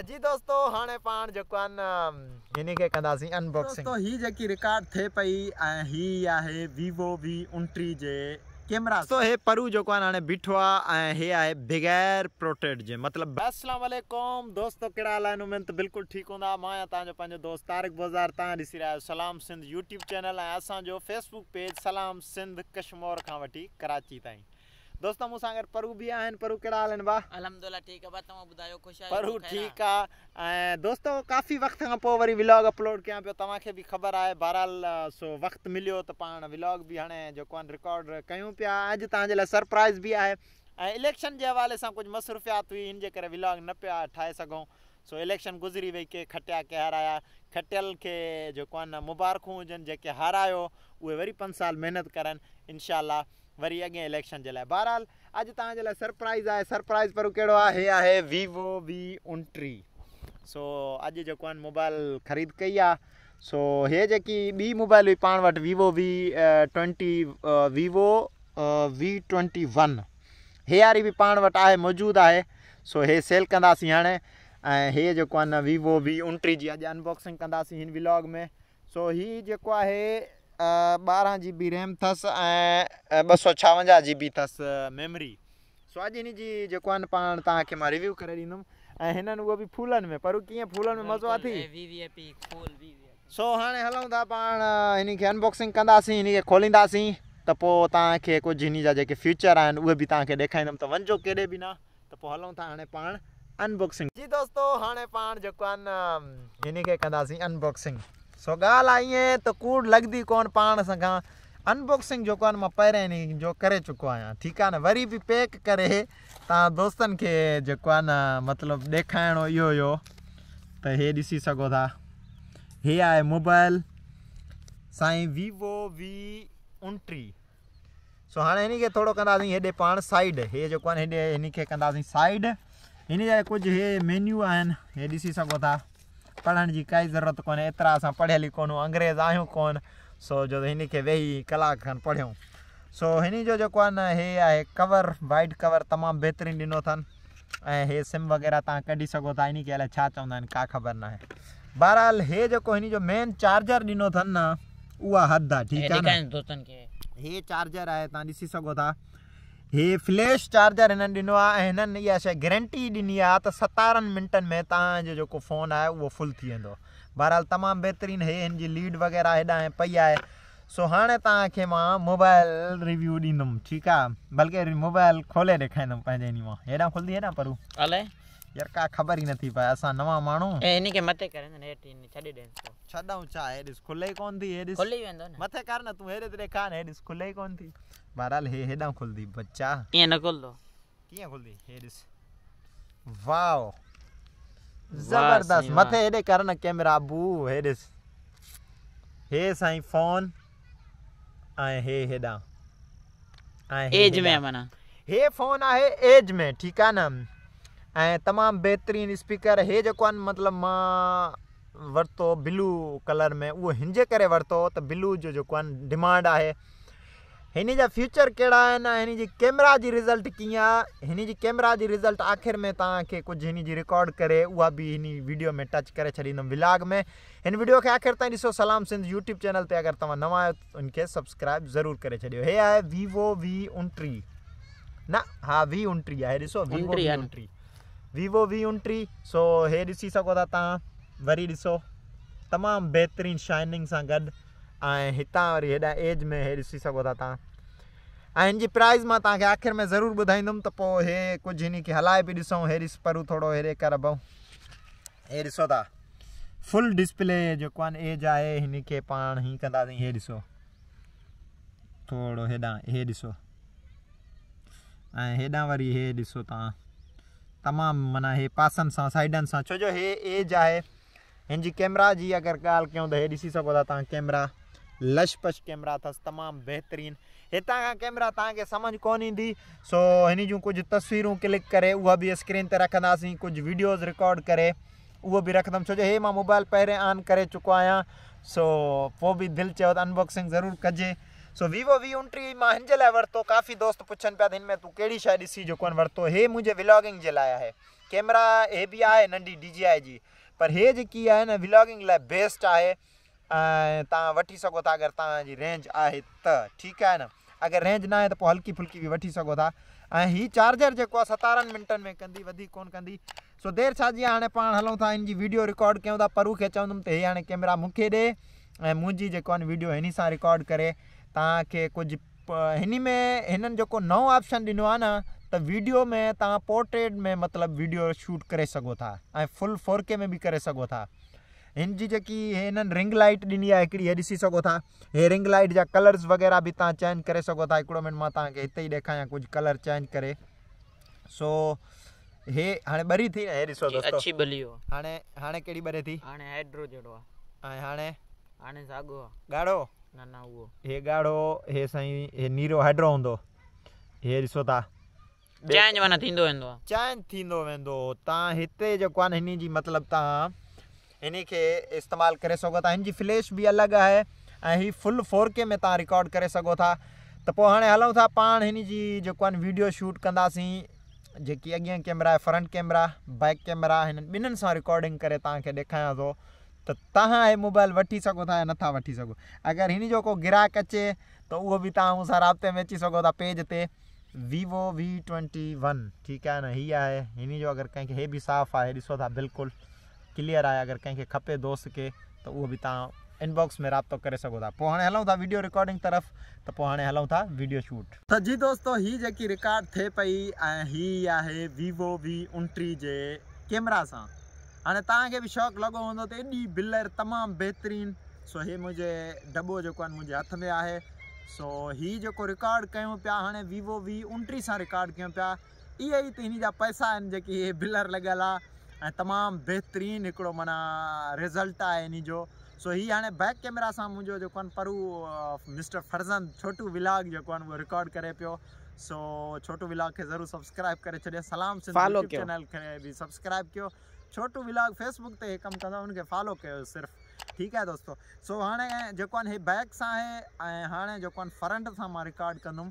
त जी दोस्तो हाणे पाण जेको आहे हिन खे कंदासीं अनबॉक्सिंग दोस्तो ही जेकी रिकॉर्ड थिए पई ऐं ही आहे वीवो वी उनटीह जे कैमरा दोस्तो हे परू जेको आहे हाणे बीठो आहे ऐं हे आहे बग़ैर प्रोटेक्ट जे मतिलबु अस्सलाम वालेकुम दोस्तो कहिड़ा हाल आहिनि उमेद त बिल्कुलु ठीकु हूंदा मां आहियां तव्हांजो पंहिंजो दोस्त तारिक बाज़ार तव्हां ॾिसी रहिया आहियो सलाम सिंध यूट्यूब चैनल ऐं असांजो फेसबुक पेज सलाम सिंध कश्मोर खां वठी कराची ताईं दोस्तों मुसांगर परु भी आन परू केड़ा हाल बा अलहमदुल्ला ठीक है तमाम बुधायो खुश आयो परू ठीक है दोस्तों काफ़ी वक्त खां पोइ वरी व्लॉग अपलोड कयां पियो तव्हांखे बि ख़बर आहे बहरहाल सो वक्त मिलियो तो पाण व्लॉग भी हाणे जेको आहे रिकॉर्ड कयूं पिया अॼु तव्हांजे लाइ सरप्राइज़ भी आहे इलेक्शन जे हवाले सां कुछ मसरूफ़ियात हुई इन जे करे व्लॉग न पिया ठाहे सघूं सो इलेक्शन गुज़री वई के खटिया के हाराया खटियल खे जेको आहे न मुबारकूं हुजनि जेके हारायो वे वरी पंज साल महिनत करनि इनशाला वरी अॻे इलेक्शन जे लाइ बहरहाल अॼु तव्हांजे लाइ सरप्राइज़ पर कहिड़ो आहे हे वीवो वी उणटीह सो अज जो मोबाइल ख़रीद कई आ सो ये जेकी ॿी मोबाइल हुई पा वट Vivo V twenty Vivo V twenty one हे भी पा वट है मौजूद है सो ये सेल कंदासीं हाणे ऐं हे वीवो वी उणटीह जी अॼु अनबॉक्सिंग कंदासीं हिन व्लॉग में सो हीउ जो है बारह जी बी रैम अथसि ऐं ॿ सौ छावंजाहु जी बी अथसि मेमरी सो अॼु हिन जी जेको आहे न रिव्यू करे वो भी फूलन में पर कीअं फूलनि में मज़ो अथई सो हाँ हलूं था पाण हिन अनबॉक्सिंग कंदासीं हिन खे खोलींदासीं त पोइ तव्हांखे फ्यूचर आहिनि उहे भी तक ॾेखारींदुमि त वञिजो केॾे बि न तो पोइ हलूं था हाणे पाण अनबॉक्सिंग जी दोस्तो हाणे पाण जेको आहे न अनबॉक्सिंग सो गाल आई है तो कूड़ लॻंदी कोन्ह पान सां अनबॉक्सिंग जो आहे न मां पहिरें जो करे चुको आया ठीक है ना वरी भी पैक करे ता दोस्तन के जो आहे मतलब मतिलबु यो यो हुयो त इहे ॾिसी सघो था इहे आए मोबाइल साई वीवो वी उटी सो हाणे इन खे थोरो कंदासीं हेॾे पाण साइड इहे जो आहे न हेॾे हिन खे कंदासीं साइड हिन जा कुझु इहे मेन्यू आन इहे ॾिसी सको था पढ़ने की कई ज़रूरत को एतिरा असां पढ़ियल ई अंग्रेज़ आहियूं को सो जो हिन खे वेही कलाक खनि पढ़ियूं सो हिन जो जेको आहे न हे कवर वाइट कवर तमाम बेहतरीन ॾिनो अथनि ऐं सिम वग़ैरह तव्हां कढी सघो था हिन खे का ख़बर ना आहे बहरहाल ये जेको हिन जो मेन चार्जर दिनों अन ना उहा हद आहे ठीकु आहे न चार्जर आहे तव्हां ॾिसी हीअ फ्लैश चार्जर हिननि ॾिनो आहे ऐं हिननि इहा शइ गारंटी ॾिनी आहे त सतारहनि मिंटनि में तव्हांजो जेको फ़ोन है वो फुल थी बहरहाल तमाम बेहतरीन है हिन लीड वग़ैरह एडा पई आहे सो हाँ तव्हांखे मोबाइल रिव्यू ॾींदुमि ठीक है बल्कि मोबाइल खोले ॾेखारींदुमि पंहिंजे हिन मां हेॾां खुलंदी हेॾां परू યાર કા ખબર ઈ નથી ભાઈ અસા નવા માણો એ એની કે મતે કરે ને એટી ની છડી ડેન્સ તો છડાઉ ચા એડિસ ખુલે કોન થી એડિસ ખુલે વેંદો ને મથે કાર ને તું હેરે તરે કાન એડિસ ખુલે કોન થી બહરાલ હે હેડા ખુલ દી બચ્ચા એ ન ખોલ દો કિયા ખુલ દી એડિસ વાવ જબરદસ્ત મથે હેડે કર ને કેમેરા બુ હેડિસ હે સાઈ ફોન આ હે હેડા આ એજ મે મના હે ફોन આ હે એજ મે ઠીક આ ના तमाम बेहतरीन स्पीकर इहे जो मतलब मतिलबु मां वरितो ब्लू कलर में उहो हिनजे करे वरितो त ब्लू जो जेको डिमांड है हिन जा फ्यूचर कड़ा इन कैमरा जी रिज़ल्ट कीअं कैमरा जी रिज़ल्ट आख़िर में तव्हांखे कुझु हिन रिकॉर्ड करे उहा बि हिन वीडियो में टच कर छॾींदुमि व्लॉग में हिन वीडियो खे आख़िर ताईं ॾिसो सलाम सिंध यूट्यूब चैनल ते अगर तव्हां नवा आहियो त सब्सक्राइब जरूर कर छॾियो हे आहे वीवो वी उन्टी ना हाँ वी उन्टी है ॾिसो Vivo V twenty Vivo V twenty सो इहे ॾिसी सघो था तव्हां वरी ॾिसो तमामु बहितरीन शाइनिंग सां गॾु ऐं हितां वरी हेॾां एज में इहो ॾिसी सघो था तव्हां ऐं हिन जी प्राइज़ मां तव्हांखे आख़िरि में ज़रूरु ॿुधाईंदुमि त पोइ इहे कुझु हिनखे हलाए बि ॾिसूं इहे ॾिस परूं थोरो ॾिसो था फुल डिस्प्ले जेको आहे एज आहे हिनखे पाण ई कंदासीं इहे ॾिसो थोरो हेॾां ॾिसो ऐं हेॾां वरी इहे ॾिसो तव्हां तमाम मना हे पासन से साइडन से छो जो एज है हिन कैमरा जी अगर ॻाल्हि कयूं ऐसी कैमरा लश कैमरा अस तमाम बेहतरीन इतना का कैमरा तक समझ कोन सो हिन जूं कुझु तस्वीरूं क्लिक करे उहा बि स्क्रीन ते रखंदासीं कुझु वीडियोज़ रिकॉर्ड करे उहो बि रखंदुमि छो जो मोबाइल पहिरें ऑन कर चुको आहियां सो पोइ बि दिलि चयो अनबॉक्सिंग जरूर कजें सो वीवो वी उनटी मुंहिंजे लाइ वरितो काफ़ी दोस्त पुछन पिया त हिन में तूं कहिड़ी शइ ॾिसी जेको आहिनि वरितो हे मुझे व्लॉगिंग जे है कैमरा हे भी आहे नंढी डी जी आई जी पर हे जी है न व्लॉगिंग लाइ बेस्ट आहे वी सो वठी सघो था अगरि तव्हांजी रेंज आहे त ठीकु आहे न अगर रेंज ना आहे त तो हल्की फुल्की बि वठी सघो था चार्जर जो आहे सतारहनि में कंदी वधीक कोन कंदी सो देर छा जीअं हाणे पाण हलूं वीडियो रिकॉर्ड क्यों था परू खे चवंदुमि त हे हाणे कैमरा मूंखे ॾे ऐं मुंहिंजी वीडियो हिन सां रिकॉर्ड करें तव्हांखे कुझु हिन में हिननि जेको नओं ऑप्शन दिनों आहे न त वीडियो में तव्हां पोर्ट्रेट में मतलब वीडियो शूट कर सो था फुल फोर के में भी करे सघो था हिन जी जेकी रिंग लाइट ॾिनी आहे हिकिड़ी इहा था हे रिंग लाइट जा कलर्स वग़ैरह भी तव्हां चेंज कर सघो था हिकिड़ो मिंट मां तव्हांखे हिते ई ॾेखारियां कुझु कलर चेंज कर सो हे हाणे ॿरी थी न अच्छी भली हो हाणे हाणे कहिड़ी ॿरे थी हाणे हाइड्रो जहिड़ो आहे ऐं हाणे हाणे तव्हां हिन खे इस्तेमालु करे सघो था हिन जी फ्लेश बि अलॻि आहे ऐं हीअ फुल फोर के में तव्हां रिकॉर्ड करे सघो था त पोइ हाणे हलूं था पाण हिन जी वीडियो शूट कंदासीं जेकी अॻियां camera front camera back camera हिननि ॿिन्हिनि सां रिकॉर्डिंग करे तव्हांखे ॾेखारियां थो तो तव्हां हे मोबाइल वी सघो था या ना वी सघो अगरि हिन जो को ग्राहक अचे तो उहो भी तव्हां मूं में अची सघो था पेज ते वीवो वी ट्वेंटी वन ठीक है ना हीअ है हिन जो अगरि कंहिंखे हे बि साफ़ु आहे था बिल्कुल क्लियर आहे अगर कें खपे दोस्त के त तो उहो बि तव्हां इनबॉक्स में राब्तो कर सघो था पोइ हाणे हलूं था वीडियो रिकॉर्डिंग तरफ़ तो हाँ हलूँ था वीडियो शूट त जी दोस्तों हीअ जेकी रिकॉर्ड थे पी ऐं हीअ वीवो वी उन्टी के कैमरा सां અને તાકે ભી શોક લાગો હો તો ઈ બિલર તમામ બેહતરીન સો હે મુજે ડબો જો કોન મુજે હાથ મે આહે સો હી જો કો ریکارڈ કયો પ્યા હણે વિવો વી 29 સા ریکارڈ કયો પ્યા યહી ત ઇની જા પૈસા હે જે કે ઈ બિલર લગાલા એ તમામ બેહતરીન એકડો મના રિઝલ્ટ આ હે ની જો સો હી હાણે બેક કેમેરા સા મુજો જો કોન પરુ મિસ્ટર ફરઝાન છોટો વ્લોગ જો કોન વો રેકોર્ડ કરે પ્યો સો છોટો વ્લોગ કે જરૂર સબસ્ક્રાઇબ કરે ચડે સલામ સિંહે ચેનલ કરે બી સબસ્ક્રાઇબ કયો छोटू व्लॉग फेसबुक से हिकु कमु कंदो फॉलो कर सिर्फ़ु ठीक है दोस्तो सो हाँ जो आहिनि हे बैक सां आहे ऐं हाणे फ्रंट से रिकॉर्ड कदम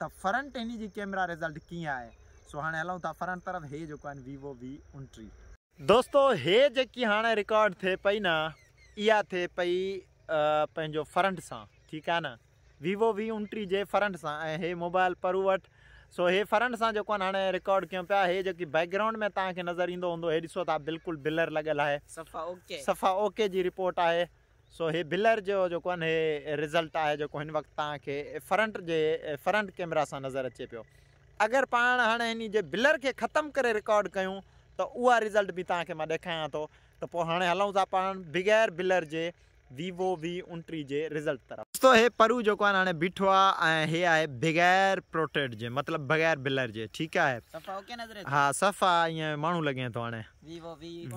तो फ्रंट हिन कैमरा रिज़ल्ट कीअं आहे सो हाणे हलूं फ्रंट तरफ़ हे जेको वीवो वी उनटीह दोस्तो हे जेकी हाँ रिकॉर्ड थे पई न इहा थिए पई फ्रंट से ठीक है न वीवो वी उनटीह के फ्रंट से ऐं हे मोबाइल पर वटि सो ये फ्रंट से सां जेको रिकॉर्ड क्यों पिया हे जेकी बैकग्राउंड में तव्हांखे नज़र ईंदो बिल्कुल बिलर लगल है सफ़ा ओके सफ़ा ओके जी रिपोर्ट है सो so, हे बिलर जो जेको आहे हे रिज़ल्ट है जो हिन वक्त तक फ्रंट के फ्रंट कैमरा से नज़र अचे पो अगर पा हाणे हिन बिलर के खत्म कर रिकॉर्ड क्यों तो उ रिज़ल्ट भी तक मां तो हाँ हलूँ पोइ हाणे हलूं था पाण बिगैर बिलर के वीवो वी उनटी जे रिज़ल्ट तरफ़ दोस्तों हे परू जेको आहे हाणे बीठो आहे ऐं हे आहे बग़ैर प्रोटेड जे मतिलबु बग़ैर बिलर जे ठीकु आहे हा सफ़ा ईअं माण्हू लॻे थो हाणे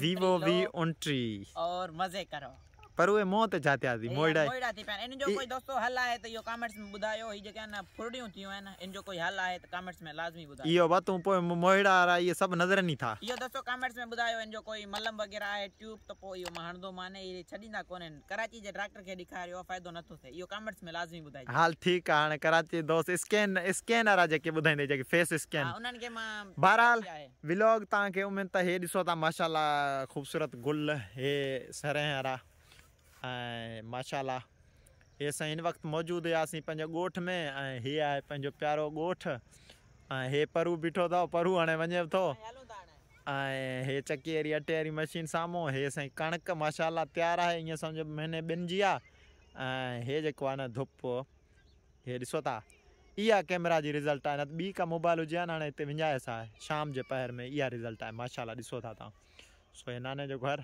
वीवो वी उनटी और मज़े करो पर उहे मोह ते जाते आदि मोइड़ा मोइड़ा थी पिया इन जो कोई दोस्तों हल आहे त इहो कमेंट्स में ॿुधायो ही जेके आहिनि फुरड़ियूं थियूं आहिनि इन जो कोई हल आहे त कमेंट्स में लाज़मी ॿुधायो इहो बातूं पोइ मोइड़ा वारा इहे सभु नज़र नहीं था इहो दोस्तों कमेंट्स में ॿुधायो इन जो कोई मलम वग़ैरह आहे ट्यूब त पोइ इहो मां हणंदो माने इहे छॾींदा कोन्हनि कराची जे डॉक्टर खे ॾेखारियो फ़ाइदो नथो थिए इहो कमेंट्स में लाज़मी ॿुधाइजो हाल ठीकु आहे हाणे कराची दोस्त स्कैन स्कैन वारा जेके ॿुधाईंदा जेके फेस स्कैन उन्हनि खे मां बहरहाल व्लॉग तव्हांखे उमेद त हे ॾिसो था माशाल्लाह ख़ूबसूरत गुल हे सरें वारा माशाला हे साईं हिन वक़्तु मौजूदु हुआसीं पंहिंजे में ऐं है आहे पंहिंजो प्यारो ॻोठ हे परू बीठो अव परू हाँ वजे तो ऐं हे चकी वारी अटे वारी मशीन साम्हूं हे साईं कणक माशाला तैयार है ईअं सम्झो महीने ॿिनि जी आहे ऐं हे जेको आहे धुप ये ॾिसो था इहा कैमरा जी रिज़ल्ट आहे न का मोबाइल हुजे हा न हाणे हिते विञाएसि शाम के पहर में इ रिज़ल्ट है माशाला ॾिसो था तव्हां सो हे नाने जो घरु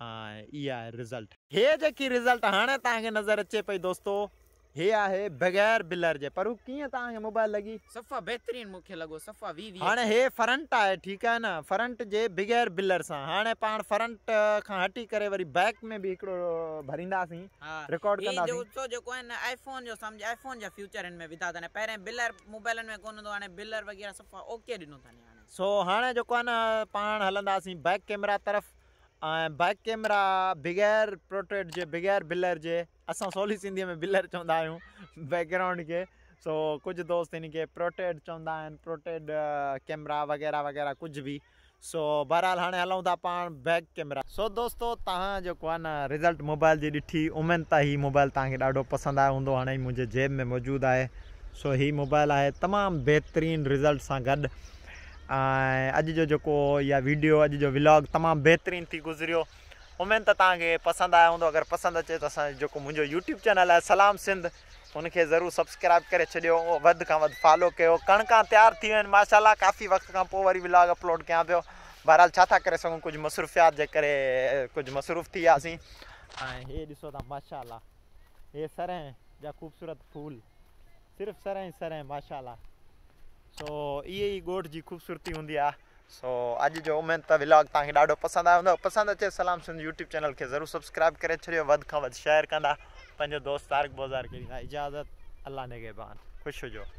इहा आहे रिज़ल्ट हे जेकी रिज़ल्ट हाणे तव्हांखे नज़र अचे पई दोस्तो हे आहे बग़ैर बिलर जे पर हू कीअं तव्हांखे मोबाइल लॻी सफ़ा बहितरीन मूंखे लॻो सफ़ा वी हाणे हे फ्रंट आहे ठीकु आहे न फ्रंट जे बग़ैर बिलर सां हाणे पाण फ्रंट खां हटी करे वरी बैक में बि हिकिड़ो भरींदासीं रिकॉर्ड कंदासीं जो जेको आहे न आईफोन जो सम्झ आईफोन जा फ्यूचर हिन में विधा अथनि पहिरें बिलर मोबाइलनि में कोन हूंदो हाणे बिलर वग़ैरह सफ़ा ओके ॾिनो अथनि हाणे सो हाणे जेको आहे न पाण हलंदासीं बैक कैमरा तरफ़ बैक कैमरा बग़ैर प्रोटेट जे बग़ैर बिलर जे अस सवली सिंधी में बिलर चवंदा बैकग्राउंड के सो कुछ दोस्त इनके प्रोटेड चवंदा प्रोटेड कैमरा वग़ैरह वग़ैरह कुछ भी सो बहरहाल हाँ हलूं था पाण बैक कैमरा सो दोस्तों तव्हां जो न रिज़ल्ट मोबाइल की ॾिठी उमेद त मोबाइल तव्हांखे ॾाढो पसंदि आयो हूंदो हाणे जेब में मौजूद है सो हीउ मोबाइल है तमाम बेहतरीन रिज़ल्ट से गॾु अज जो जेको वीडियो अज जो व्लॉग तमाम बेहतरीन थी गुज़रियो उमेद तो तक पसंद आया हों अगर पसंद अचे तो असो मुझे यूट्यूब चैनल है सलाम सिंध उन जरूर सब्सक्राइब कर फॉलो कयो कणक तैयार थी माशाला काफ़ी वक़्त का वही व्लॉग अपलोड क्या पो बहरहाल छा था करे मसरूफ़ियात के कुछ कुझु मसरूफ़ थी वियासीं ऐं हे था माशाला ये सरह जा ख़ूबसूरत फूल सिर्फ़ु सरह सरह माशाला सो ये ही गोठ की ख़ूबसूरती होंगी है सो अज जो उमेद व्लॉग तक ढो पसंद आयो पसंद पसंदि अचे सलाम सिंध यूट्यूब चैनल के जरूर सब्सक्राइब कर शेयर कह पो दोस्त तारक बोज़ार इजाज़त अल्लाह इजाज़त अलाह खुश हो जाओ